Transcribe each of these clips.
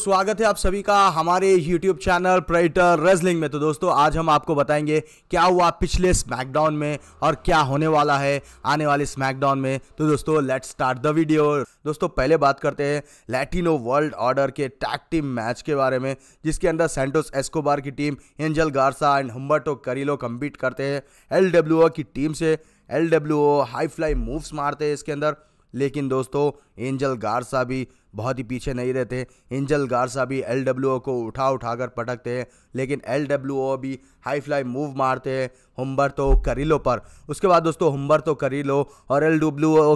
स्वागत है आप सभी का हमारे YouTube चैनल प्रेटर रेजलिंग में तो दोस्तों आज हम आपको बताएंगे क्या हुआ पिछले स्मैकडाउन में और क्या होने वाला है आने वाले स्मैकडाउन में तो दोस्तों लेट्स स्टार्ट द वीडियो दोस्तों पहले बात करते हैं लैटिनो वर्ल्ड ऑर्डर के टैग टीम मैच के बारे में जिसके अंदर सेंटोस एस्कोबार की team Angel Garza and Humberto Carrillo compete करते हैं एल की टीम से एल हाई फ्लाई मूव्स मारते हैं इसके अंदर लेकिन दोस्तों एंजल गार्सा भी बहुत ही पीछे नहीं रहते इंजल गारसा भी एल को उठा उठा कर पटकते हैं लेकिन एल भी हाई फ्लाई मूव मारते हैं हम्बर तो करीलो पर उसके बाद दोस्तों हम्बर तो करीलो और एल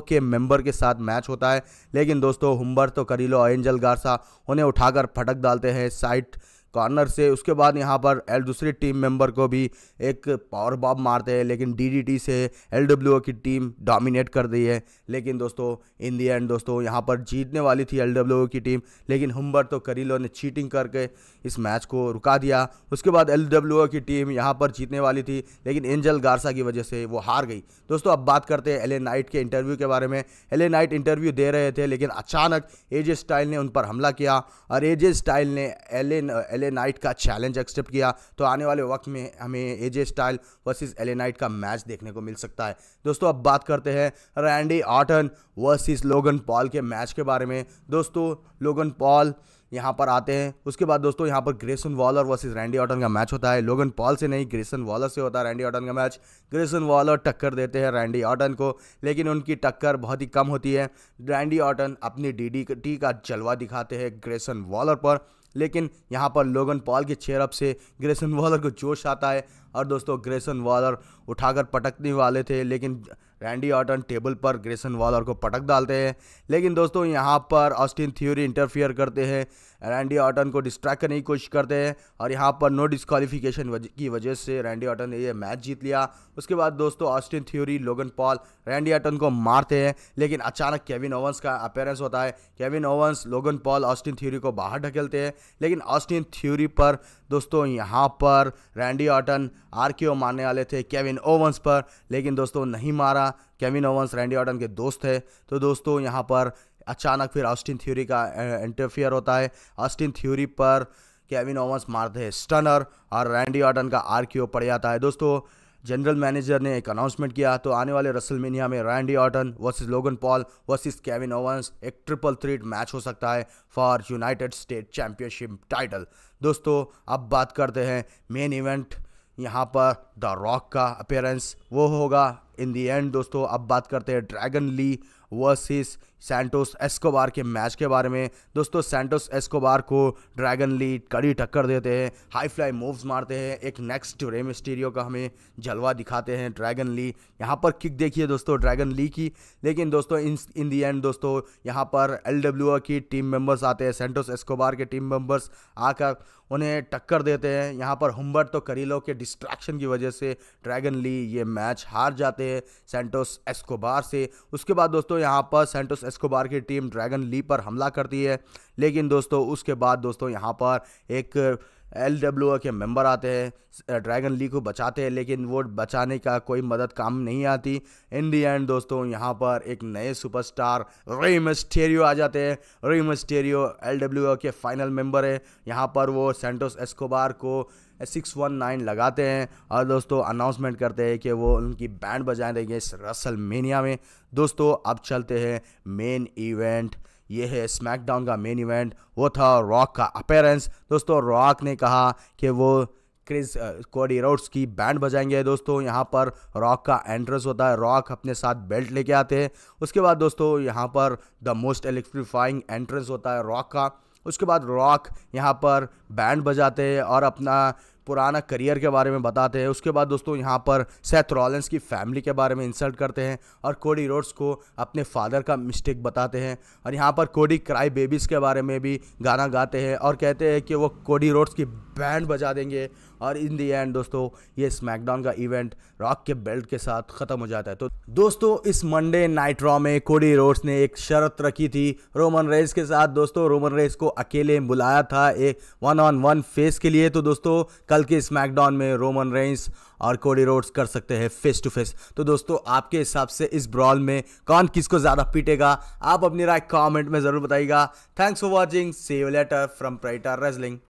के मेंबर के साथ मैच होता है लेकिन दोस्तों हम्बर तो करीलो और एंजल गारसा उन्हें उठाकर फटक डालते हैं साइट कॉर्नर से उसके बाद यहाँ पर एल दूसरी टीम मेंबर को भी एक पावर बॉब मारते हैं लेकिन डीडीटी से एल की टीम डोमिनेट कर दी है लेकिन दोस्तों इन दी एंड दोस्तों यहाँ पर जीतने वाली थी एल की टीम लेकिन हम्बर तो करीलो ने चीटिंग करके इस मैच को रुका दिया उसके बाद एल की टीम यहाँ पर जीतने वाली थी लेकिन एंजल गारसा की वजह से वो हार गई दोस्तों अब बात करते हैं एल नाइट के इंटरव्यू के बारे में एल नाइट इंटरव्यू दे रहे थे लेकिन अचानक एजे स्टाइल ने उन पर हमला किया और एजे स्टाइल ने एल एल एले नाइट का चैलेंज एक्सेप्ट किया तो आने वाले वक्त में हमें AJ Styles versus LA Knight का मैच देखने को मिल सकता है दोस्तों अब बात करते हैं Randy Orton versus Logan Paul के मैच के बारे में दोस्तों लोगन पॉल यहाँ पर आते हैं उसके बाद दोस्तों यहाँ पर Grayson Waller versus Randy Orton का मैच होता है लोगन पॉल से नहीं ग्रेसन वॉलर से होता है रैंडी ऑटन का मैच ग्रेसन वॉलर टक्कर देते हैं रैंडी ऑटन को लेकिन उनकी टक्कर बहुत ही कम होती है रैंडी ऑटन अपनी डी टी का जलवा दिखाते हैं ग्रेसन वॉलर पर लेकिन यहाँ पर लोगन पॉल के चेयरअप से ग्रेसन वॉलर को जोश आता है और दोस्तों ग्रेसन वॉलर उठाकर पटकने वाले थे लेकिन रैंडी ऑटन टेबल पर ग्रेसन वॉलर को पटक डालते हैं लेकिन दोस्तों यहाँ पर ऑस्टिन थ्योरी इंटरफियर करते हैं रैंडी ऑटन को डिस्ट्रैक्ट करने की कोशिश करते हैं और यहाँ पर नो डिस्कालिफिकेशन की वजह से रैंडी ऑटन ने यह मैच जीत लिया उसके बाद दोस्तों Austin Theory Logan Paul Randy Orton को मारते हैं लेकिन अचानक केविन ओवंस का अपेयरेंस होता है Kevin Owens Logan Paul Austin Theory को बाहर ढकेलते हैं लेकिन ऑस्टिन थ्योरी पर दोस्तों यहाँ पर रैंडी ऑटन आर के ओ मारने वाले थे केविन ओवंस पर लेकिन दोस्तों नहीं मारा केविन ओवंस रैंडी ऑटन के दोस्त थे तो दोस्तों यहाँ पर अचानक फिर ऑस्टिन थ्योरी का इंटरफियर होता है ऑस्टिन थ्योरी पर केविन ओवंस मारते हैं स्टनर और रैंडी ऑटन का आर पड़ जाता है दोस्तों जनरल मैनेजर ने एक अनाउंसमेंट किया तो आने वाले रसलमेनिया में Randy Orton versus Logan Paul versus Kevin Owens एक ट्रिपल थ्रीट मैच हो सकता है for United State championship title दोस्तों अब बात करते हैं मेन इवेंट यहाँ पर द रॉक का अपेयरेंस वो होगा इन दी एंड दोस्तों अब बात करते हैं Dragon Lee versus Santos Escobar के मैच के बारे में दोस्तों सैंटोस एस्कोबार को ड्रैगन ली कड़ी टक्कर देते हैं हाई फ्लाई मूव्स मारते हैं एक नेक्स्ट रेम स्टीरियो का हमें जलवा दिखाते हैं ड्रैगन ली यहाँ पर किक देखिए दोस्तों ड्रैगन ली की लेकिन दोस्तों इन इन दी एंड दोस्तों यहाँ पर एल डब्ल्यू की टीम मेम्बर्स आते हैं सेंटोस एस्कोबार के टीम मेम्बर्स आकर उन्हें टक्कर देते हैं यहाँ पर हुम्बर्ट तो करीलो के डिस्ट्रैक्शन की वजह से ड्रैगन ली ये मैच हार जाते हैं सेंटोस एस्कोबार से उसके बाद दोस्तों दोस्तों यहाँ पर सेंटोस एस्कोबार की टीम ड्रैगन ली पर हमला करती है लेकिन दोस्तों उसके बाद दोस्तों यहाँ पर एक एल डब्ल्यू के मेंबर आते हैं ड्रैगन लीग को बचाते हैं लेकिन वो बचाने का कोई मदद काम नहीं आती इन दी एंड दोस्तों यहाँ पर एक नए सुपरस्टार रे मिस्टेरियो आ जाते हैं रे मिस्टेरियो एल डब्ल्यू के फाइनल मेंबर है यहाँ पर वो सेंटोस एस्कोबार को सिक्स वन नाइन लगाते हैं और दोस्तों अनाउंसमेंट करते हैं कि वो उनकी बैंड बजाएंगे इस रसल मेनिया में दोस्तों अब चलते हैं मेन इवेंट ये है स्मैकडाउन का मेन इवेंट वो था रॉक का अपेरेंस दोस्तों रॉक ने कहा कि वो क्रिस कोडी रोड्स की बैंड बजाएंगे दोस्तों यहाँ पर रॉक का एंट्रेंस होता है रॉक अपने साथ बेल्ट लेके आते हैं उसके बाद दोस्तों यहाँ पर द मोस्ट इलेक्ट्रीफाइंग एंट्रेंस होता है रॉक का उसके बाद रॉक यहाँ पर बैंड बजाते हैं और अपना पुराना करियर के बारे में बताते हैं उसके बाद दोस्तों यहाँ पर सेथ रॉलेंस की फैमिली के बारे में इंसल्ट करते हैं और कोडी रोड्स को अपने फादर का मिस्टेक बताते हैं और यहाँ पर कोडी क्राई बेबीज़ के बारे में भी गाना गाते हैं और कहते हैं कि वो कोडी रोड्स की बैंड बजा देंगे और इन दी एंड दोस्तों ये स्मैकडाउन का इवेंट रॉक के बेल्ट के साथ ख़त्म हो जाता है तो दोस्तों इस मंडे नाइट रॉ में कोडी रोड्स ने एक शर्त रखी थी रोमन रेस के साथ दोस्तों रोमन रेस को अकेले बुलाया था एक वन ऑन वन फेस के लिए तो दोस्तों कल कल के स्मैकडाउन में रोमन रेंस और कोडी रोड्स कर सकते हैं फेस टू फेस तो दोस्तों आपके हिसाब से इस ब्रॉल में कौन किसको ज़्यादा पीटेगा आप अपनी राय कमेंट में ज़रूर बताइएगा thanks for watching save later from प्राइटर रेसलिंग